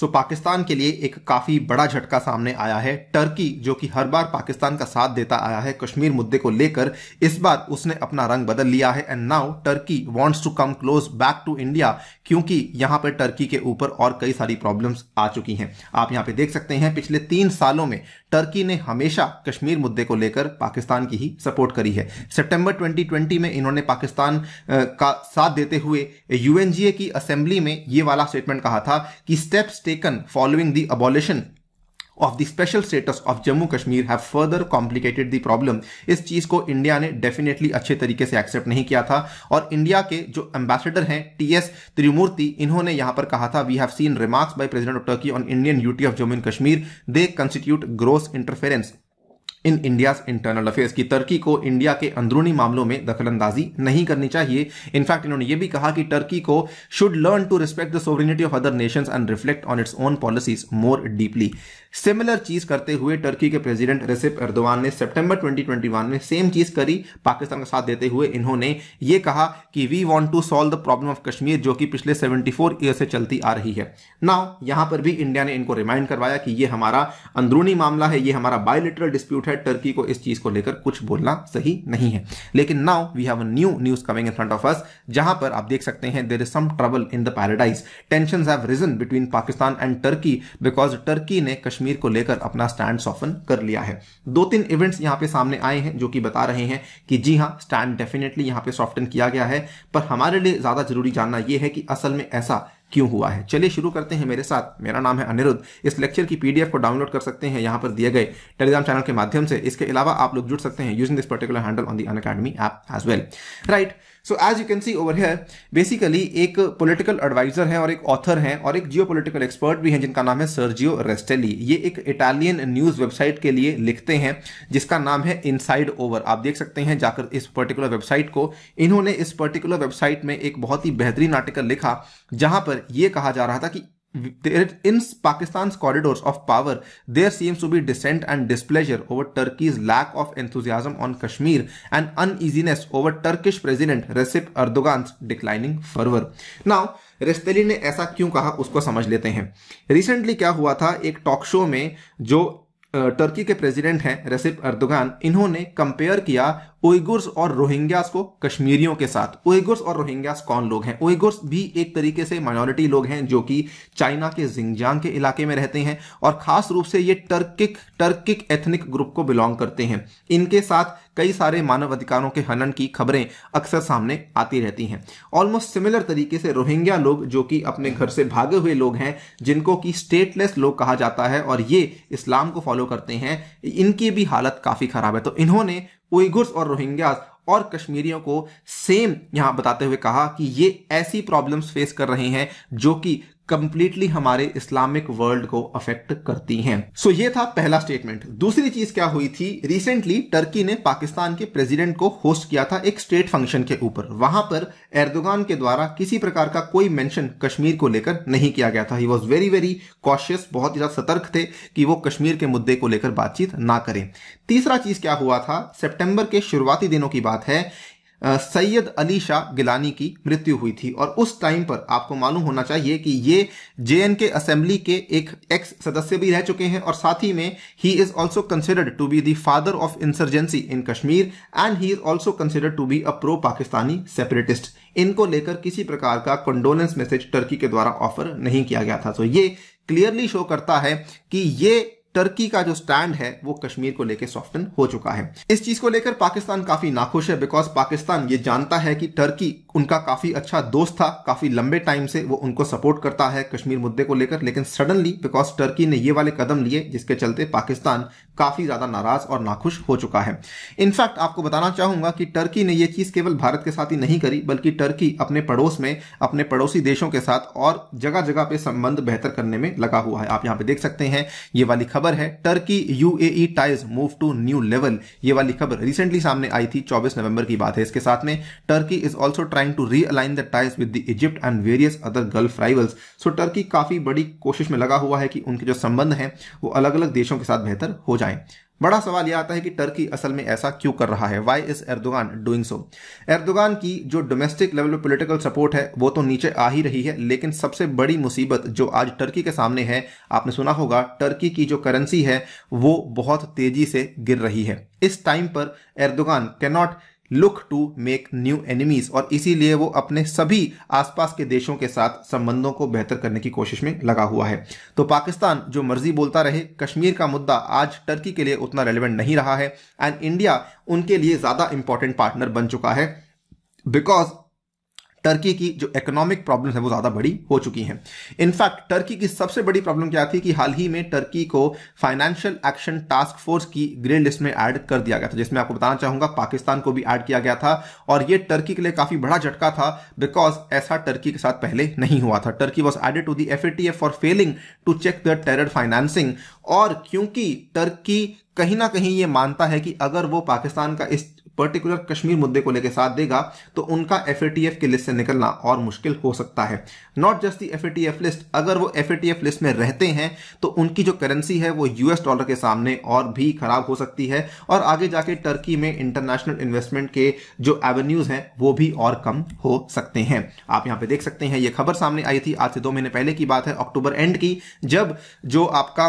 सो पाकिस्तान के लिए एक काफी बड़ा झटका सामने आया है टर्की जो कि हर बार पाकिस्तान का साथ देता आया है कश्मीर मुद्दे को लेकर इस बार उसने अपना रंग बदल लिया है and now Turkey wants to come close back to India क्योंकि यहां पर टर्की के ऊपर और कई सारी प्रॉब्लम्स आ चुकी हैं आप यहां पे देख सकते हैं पिछले तीन सालों में टर्की ने हमेशा कश्मीर मुद्दे को लेकर पाकिस्तान की ही सपोर्ट करी है सितंबर 2020 में इन्होंने पाकिस्तान का साथ देते हुए यूएनजीए की असेंबली में ये वाला स्टेटमेंट कहा था कि steps taken following the abolition of the special status of Jammu Kashmir have further complicated the problem इस चीज को इंडिया ने डेफिनेटली अच्छे तरीके से एक्सेप्ट नहीं किया था और इंडिया के जो एम्बेसडर हैं टी एस त्रिमूर्ति इन्होंने यहां पर कहा था we have seen remarks by president of Turkey on Indian UT of Jammu and Kashmir they constitute gross interference in India internal affairs की तुर्की को इंडिया के अंदरूनी मामलों में दखलंदाजी नहीं करनी चाहिए इनफैक्ट इन्होंने ये भी कहा कि तुर्की को should learn to respect the sovereignty of other nation and reflect on its own policies more deeply similar चीज करते हुए टर्की के प्रेसिडेंट रेसिप अर्दवान ने सितंबर 2021 में सेम चीज करी पाकिस्तान का साथ देते हुए इन्होंने ये कहा कि we want to solve the problem of Kashmir जो कि पिछले 74 फोर ईयर से चलती आ रही है नाउ यहां पर भी इंडिया ने इनको रिमाइंड करवाया कि ये हमारा अंदरूनी मामला है ये हमारा बायोलिटरल डिस्प्यूट है टर्की को इस चीज को लेकर कुछ बोलना सही नहीं है लेकिन now we have a new news coming in front of us जहां पर आप देख सकते हैं there is some trouble in the paradise tension have risen between Pakistan and Turkey because Turkey ने कश्मीर को लेकर अपना स्टैंड सॉफन कर लिया है दो तीन इवेंट्स यहां पे सामने आए हैं जो कि बता रहे हैं कि जी हाँ स्टैंड डेफिनेटली यहां पे सॉफ्टन किया गया है पर हमारे लिए ज्यादा जरूरी जानना यह है कि असल में ऐसा क्यों हुआ है चलिए शुरू करते हैं मेरे साथ मेरा नाम है अनिरुद्ध इस लेक्चर की पीडीएफ को डाउनलोड कर सकते हैं यहाँ पर दिए गए टेलीग्राम चैनल के माध्यम से इसके अलावा आप लोग जुड़ सकते हैं using this particular handle on the Unacademy app as well right so as you can see over here basically एक पॉलिटिकल एडवाइजर है और एक ऑथर है और एक जियो पोलिटिकल एक्सपर्ट भी है जिनका नाम है सर्जियो रेस्टेली ये एक इटालियन न्यूज वेबसाइट के लिए लिखते हैं जिसका नाम है इनसाइड ओवर आप देख सकते हैं जाकर इस पर्टिकुलर वेबसाइट को इन्होंने इस पर्टिकुलर वेबसाइट में एक बहुत ही बेहतरीन आर्टिकल लिखा जहां पर यह कहा जा रहा था कि there in Pakistan's corridors of power, there seems to be dissent and displeasure over Turkey's lack of enthusiasm on Kashmir and uneasiness over Turkish President Recep Erdogan's declining fervor. Now, रेस्तेली ने ऐसा क्यों कहा उसको समझ लेते हैं रिसेंटली क्या हुआ था एक टॉक शो में जो टर्की के प्रेसिडेंट हैं रसिप अर्दुगान इन्होंने कंपेयर किया ओइगुर्स और रोहिंग्यास को कश्मीरियों के साथ ओइगुर्स और रोहिंग्यास कौन लोग हैं ओइगुर्स भी एक तरीके से माइनॉरिटी लोग हैं जो कि चाइना के जिंगजांग के इलाके में रहते हैं और खास रूप से ये टर्किक टर्किक एथनिक ग्रुप को बिलोंग करते हैं इनके साथ कई सारे मानवाधिकारों के हनन की खबरें अक्सर सामने आती रहती हैं ऑलमोस्ट सिमिलर तरीके से रोहिंग्या लोग जो कि अपने घर से भागे हुए लोग हैं जिनको कि स्टेटलेस लोग कहा जाता है और ये इस्लाम को फॉलो करते हैं इनकी भी हालत काफ़ी ख़राब है तो इन्होंने उइगुर्स और रोहिंग्यास और कश्मीरियों को सेम यहां बताते हुए कहा कि ये ऐसी प्रॉब्लम्स फेस कर रहे हैं जो कि कंप्लीटली हमारे इस्लामिक वर्ल्ड को अफेक्ट करती हैं सो so, ये था पहला स्टेटमेंट दूसरी चीज क्या हुई थी रिसेंटली टर्की ने पाकिस्तान के प्रेसिडेंट को होस्ट किया था एक स्टेट फंक्शन के ऊपर वहां पर एर्दोगान के द्वारा किसी प्रकार का कोई मेंशन कश्मीर को लेकर नहीं किया गया था he was very very cautious बहुत ही ज्यादा सतर्क थे कि वो कश्मीर के मुद्दे को लेकर बातचीत ना करें तीसरा चीज क्या हुआ था सेप्टेम्बर के शुरुआती दिनों की बात है सैयद अली शाह गिलानी की मृत्यु हुई थी और उस टाइम पर आपको मालूम होना चाहिए कि ये जे के असेंबली के एक एक्स सदस्य भी रह चुके हैं और साथ ही में he is also considered to be the father of insurgency in Kashmir and he is also considered to be a pro Pakistani separatist इनको लेकर किसी प्रकार का कंडोलेंस मैसेज टर्की के द्वारा ऑफर नहीं किया गया था तो ये क्लियरली शो करता है कि ये टर्की का जो स्टैंड है वो कश्मीर को लेकर सॉफ्टन हो चुका है इस चीज को लेकर पाकिस्तान काफी नाखुश है बिकॉज पाकिस्तान ये जानता है कि टर्की उनका काफी अच्छा दोस्त था काफी लंबे टाइम से वो उनको सपोर्ट करता है कश्मीर मुद्दे को लेकर लेकिन सडनली बिकॉज टर्की ने ये वाले कदम लिए जिसके चलते पाकिस्तान काफी ज्यादा नाराज और नाखुश हो चुका है इनफैक्ट आपको बताना चाहूंगा कि टर्की ने यह चीज केवल भारत के साथ ही नहीं करी बल्कि टर्की अपने पड़ोस में अपने पड़ोसी देशों के साथ और जगह जगह पे संबंध बेहतर करने में लगा हुआ है आप यहां पे देख सकते हैं ये वाली खबर खबर है Turkey UAE ties move to new level ये वाली खबर रिसेंटली सामने आई थी 24 नवंबर की बात है इसके साथ में Turkey is also trying to realign the ties with the Egypt and various other Gulf rivals so Turkey काफी बड़ी कोशिश में लगा हुआ है कि उनके जो संबंध हैं वो अलग अलग देशों के साथ बेहतर हो जाए बड़ा सवाल यह आता है कि टर्की असल में ऐसा क्यों कर रहा है why is Erdogan doing so Erdogan की जो डोमेस्टिक लेवल पर पोलिटिकल सपोर्ट है वो तो नीचे आ ही रही है लेकिन सबसे बड़ी मुसीबत जो आज टर्की के सामने है आपने सुना होगा टर्की की जो करेंसी है वो बहुत तेजी से गिर रही है इस टाइम पर Erdogan cannot look to make new enemies और इसीलिए वो अपने सभी आसपास के देशों के साथ संबंधों को बेहतर करने की कोशिश में लगा हुआ है तो पाकिस्तान जो मर्जी बोलता रहे कश्मीर का मुद्दा आज टर्की के लिए उतना रेलिवेंट नहीं रहा है एंड इंडिया उनके लिए ज्यादा इंपॉर्टेंट पार्टनर बन चुका है बिकॉज टर्की की जो इकोनॉमिक प्रॉब्लम्स है वो ज़्यादा बड़ी हो चुकी हैं इनफैक्ट टर्की की सबसे बड़ी प्रॉब्लम क्या थी कि हाल ही में टर्की को फाइनेंशियल एक्शन टास्क फोर्स की ग्रे लिस्ट में ऐड कर दिया गया था जिसमें आपको बताना चाहूंगा पाकिस्तान को भी ऐड किया गया था और ये टर्की के लिए काफ़ी बड़ा झटका था बिकॉज ऐसा टर्की के साथ पहले नहीं हुआ था Turkey was added to the F for failing to check the terror financing और क्योंकि टर्की कहीं ना कहीं ये मानता है कि अगर वो पाकिस्तान का इस पर्टिकुलर कश्मीर मुद्दे को लेकर साथ देगा तो उनका एफ की लिस्ट से निकलना और मुश्किल हो सकता है not just the F list अगर वो एफ लिस्ट में रहते हैं तो उनकी जो करेंसी है वो यूएस डॉलर के सामने और भी खराब हो सकती है और आगे जाके टर्की में इंटरनेशनल इन्वेस्टमेंट के जो एवेन्यूज हैं वो भी और कम हो सकते हैं आप यहां पे देख सकते हैं ये खबर सामने आई थी आज से दो महीने पहले की बात है अक्टूबर एंड की जब जो आपका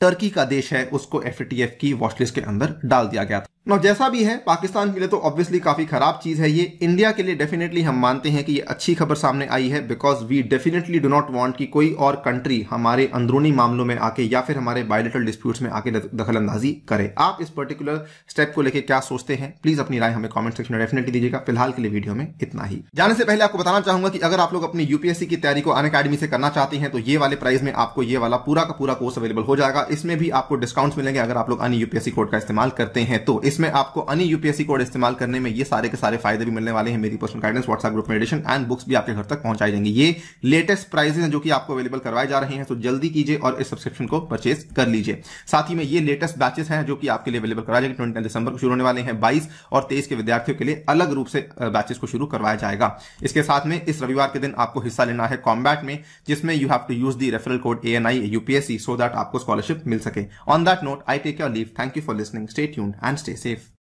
टर्की का देश है उसको एफ की वॉचलिस्ट के अंदर डाल दिया गया था ना जैसा भी है पाकिस्तान के लिए तो ऑब्वियसली काफ़ी ख़राब चीज़ है ये इंडिया के लिए डेफिनेटली हम मानते हैं कि ये अच्छी खबर सामने आई है because we definitely do not want कि कोई और कंट्री हमारे अंदरूनी मामलों में आके या फिर हमारे बायोलिटल डिस्प्यूट्स में आके दखल अंदाजी करे आप इस पर्टिकुलर स्टेप को लेकर क्या सोचते हैं प्लीज़ अपनी राय हमें कॉमेंट सेक्शन में डेफिनेटली दीजिएगा फिलहाल के लिए वीडियो में इतना ही जाने से पहले आपको बताना चाहूंगा कि अगर आप लोग अपनी यूपीएससी की तैयारी को अन अकेडमी से करना चाहते हैं तो ये वाले प्राइस में आपको ये वाला पूरा का पूरा कोर्स अवेलेबल हो जाएगा इसमें भी आपको डिस्काउंट्स मिलेंगे अगर आप लोग अन यूपीएससी कोड का इस्तेमाल करते हैं तो इस इसमें आपको अन्य यूपीएससी कोड इस्तेमाल करने में ये सारे के सारे फायदे भी मिलने वाले हैं मेरी personal guidance WhatsApp group medication and books भी आपके घर तक पहुंचाई जाएंगे ये लेटेस्ट प्राइजेस हैं जो कि आपको अवेलेबल करवाए जा रहे हैं तो जल्दी कीजिए और इस सब्सक्रिप्शन को परचेज कर लीजिए साथ ही में ये लेटेस्ट बैचेस हैं जो कि आपके लिए अवेलेबल करवाए जाएंगे ट्वेंटी दिसंबर को शुरू होने वाले हैं बाईस और तेईस के विद्यार्थियों के लिए अलग रूप से बैचेस को शुरू करवाया जाएगा इसके साथ में इस रविवार के दिन आपको हिस्सा लेना है कॉम्बैट में जिसमें you have to use the referral code A UPSC so that आपको स्कॉलरशिप मिल सके on that note I take your leave thank you for listening stay tuned and stay safe